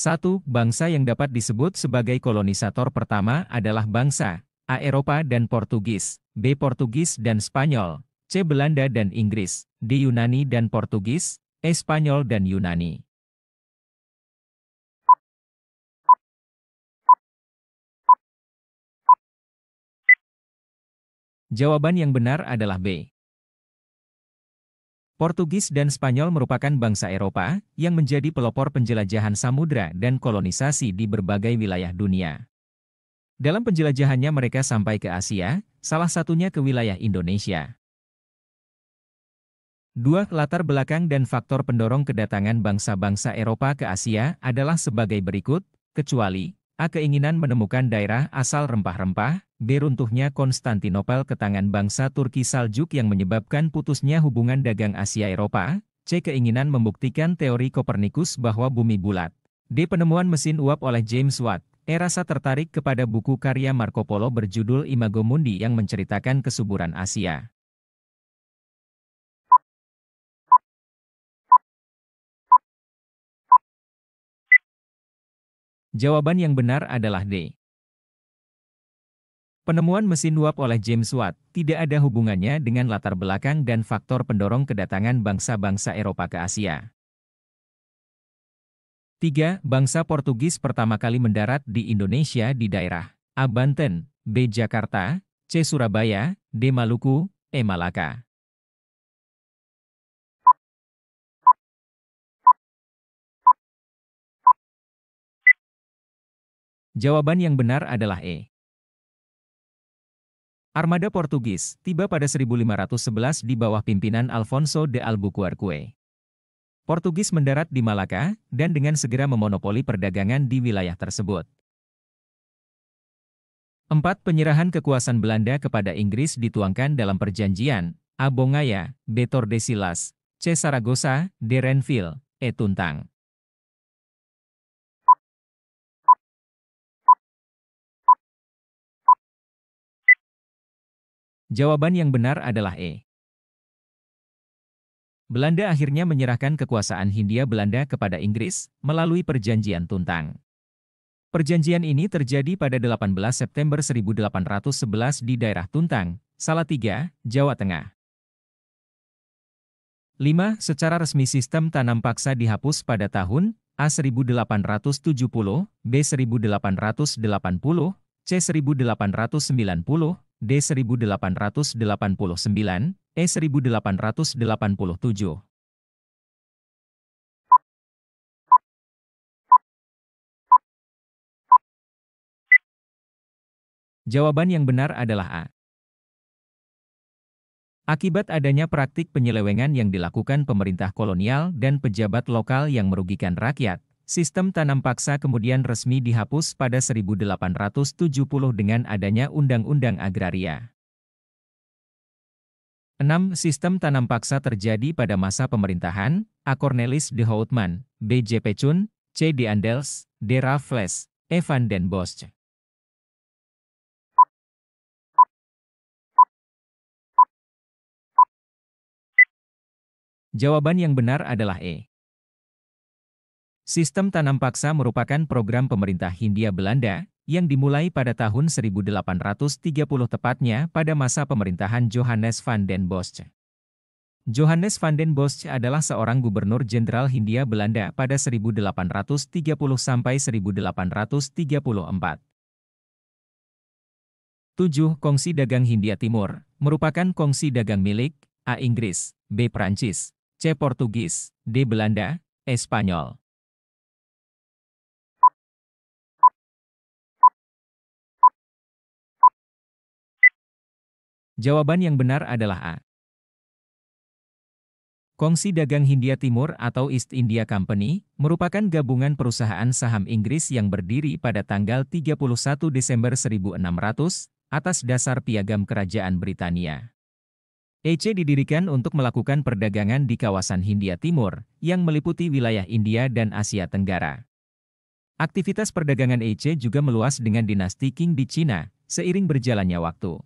1. Bangsa yang dapat disebut sebagai kolonisator pertama adalah bangsa A. Eropa dan Portugis, B. Portugis dan Spanyol, C. Belanda dan Inggris, D. Yunani dan Portugis, E. Spanyol dan Yunani. Jawaban yang benar adalah B. Portugis dan Spanyol merupakan bangsa Eropa yang menjadi pelopor penjelajahan samudra dan kolonisasi di berbagai wilayah dunia. Dalam penjelajahannya mereka sampai ke Asia, salah satunya ke wilayah Indonesia. Dua latar belakang dan faktor pendorong kedatangan bangsa-bangsa Eropa ke Asia adalah sebagai berikut, kecuali A. Keinginan menemukan daerah asal rempah-rempah, B. Runtuhnya Konstantinopel ke tangan bangsa Turki Saljuk yang menyebabkan putusnya hubungan dagang Asia-Eropa, C. Keinginan membuktikan teori Kopernikus bahwa bumi bulat. D. Penemuan mesin uap oleh James Watt. E rasa tertarik kepada buku karya Marco Polo berjudul Imago Mundi yang menceritakan kesuburan Asia. Jawaban yang benar adalah D. Penemuan mesin uap oleh James Watt tidak ada hubungannya dengan latar belakang dan faktor pendorong kedatangan bangsa-bangsa Eropa ke Asia. 3. Bangsa Portugis pertama kali mendarat di Indonesia di daerah A. Banten, B. Jakarta, C. Surabaya, D. Maluku, E. Malaka. Jawaban yang benar adalah E. Armada Portugis tiba pada 1511 di bawah pimpinan Alfonso de Albuquerque. Portugis mendarat di Malaka dan dengan segera memonopoli perdagangan di wilayah tersebut. Empat Penyerahan kekuasaan Belanda kepada Inggris dituangkan dalam perjanjian Abongaya, Betor de Silas, C. Saragossa, de Renville, E. Tuntang. Jawaban yang benar adalah E. Belanda akhirnya menyerahkan kekuasaan Hindia Belanda kepada Inggris melalui Perjanjian Tuntang. Perjanjian ini terjadi pada 18 September 1811 di daerah Tuntang, Salatiga, Jawa Tengah. 5. Secara resmi sistem tanam paksa dihapus pada tahun A 1870, B 1880, C 1890, D 1889, E 1887. Jawaban yang benar adalah A. Akibat adanya praktik penyelewengan yang dilakukan pemerintah kolonial dan pejabat lokal yang merugikan rakyat, Sistem tanam paksa kemudian resmi dihapus pada 1870 dengan adanya Undang-Undang Agraria. 6. Sistem tanam paksa terjadi pada masa pemerintahan A. Cornelis de Houtman, B. J. Pechun, C. D. Andels, D. Raffles, E. van den Bosch. Jawaban yang benar adalah E. Sistem tanam paksa merupakan program pemerintah Hindia Belanda yang dimulai pada tahun 1830 tepatnya pada masa pemerintahan Johannes van den Bosch. Johannes van den Bosch adalah seorang gubernur jenderal Hindia Belanda pada 1830 sampai 1834. 7. Kongsi Dagang Hindia Timur merupakan kongsi dagang milik A. Inggris, B. Prancis, C. Portugis, D. Belanda, E. Spanyol. Jawaban yang benar adalah A. Kongsi Dagang Hindia Timur atau East India Company merupakan gabungan perusahaan saham Inggris yang berdiri pada tanggal 31 Desember 1600 atas dasar piagam Kerajaan Britania. EC didirikan untuk melakukan perdagangan di kawasan Hindia Timur yang meliputi wilayah India dan Asia Tenggara. Aktivitas perdagangan EC juga meluas dengan dinasti Qing di Cina seiring berjalannya waktu.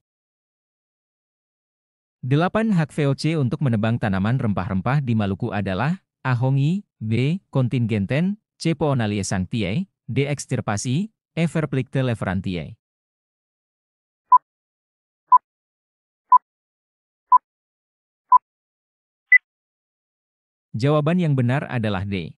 Delapan hak VOC untuk menebang tanaman rempah-rempah di Maluku adalah Ahongi, B. Kontingenten, C. Poonalie Sanctiae, D. Ekstirpasi, E. Verplikte Leverantiae. Jawaban yang benar adalah D.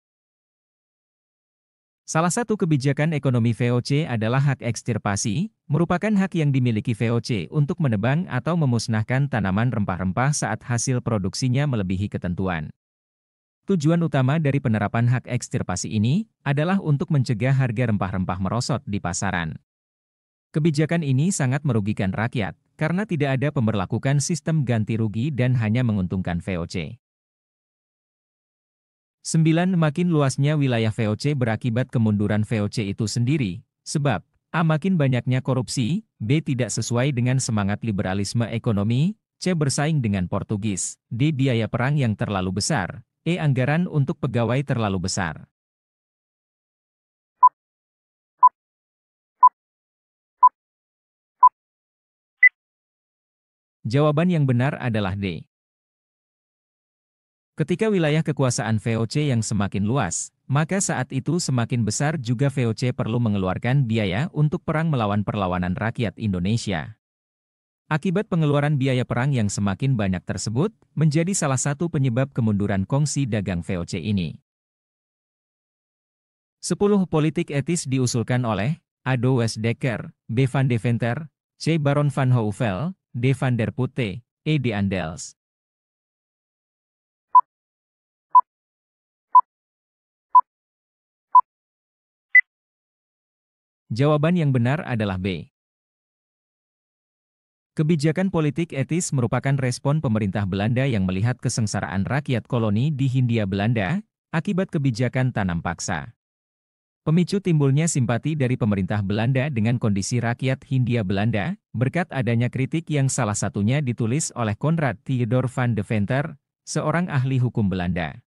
Salah satu kebijakan ekonomi VOC adalah hak ekstirpasi, merupakan hak yang dimiliki VOC untuk menebang atau memusnahkan tanaman rempah-rempah saat hasil produksinya melebihi ketentuan. Tujuan utama dari penerapan hak ekstirpasi ini adalah untuk mencegah harga rempah-rempah merosot di pasaran. Kebijakan ini sangat merugikan rakyat, karena tidak ada pemberlakukan sistem ganti rugi dan hanya menguntungkan VOC. 9. Makin luasnya wilayah VOC berakibat kemunduran VOC itu sendiri, sebab A. Makin banyaknya korupsi, B. Tidak sesuai dengan semangat liberalisme ekonomi, C. Bersaing dengan Portugis, D. Biaya perang yang terlalu besar, E. Anggaran untuk pegawai terlalu besar. Jawaban yang benar adalah D. Ketika wilayah kekuasaan VOC yang semakin luas, maka saat itu semakin besar juga VOC perlu mengeluarkan biaya untuk perang melawan perlawanan rakyat Indonesia. Akibat pengeluaran biaya perang yang semakin banyak tersebut, menjadi salah satu penyebab kemunduran kongsi dagang VOC ini. 10 politik etis diusulkan oleh Ado Westdecker, B. van Deventer, C. Baron van Houvel, D. van der Putte, E. D. Andels. Jawaban yang benar adalah B. Kebijakan politik etis merupakan respon pemerintah Belanda yang melihat kesengsaraan rakyat koloni di Hindia Belanda akibat kebijakan tanam paksa. Pemicu timbulnya simpati dari pemerintah Belanda dengan kondisi rakyat Hindia Belanda berkat adanya kritik yang salah satunya ditulis oleh Konrad Theodor van de Venter, seorang ahli hukum Belanda.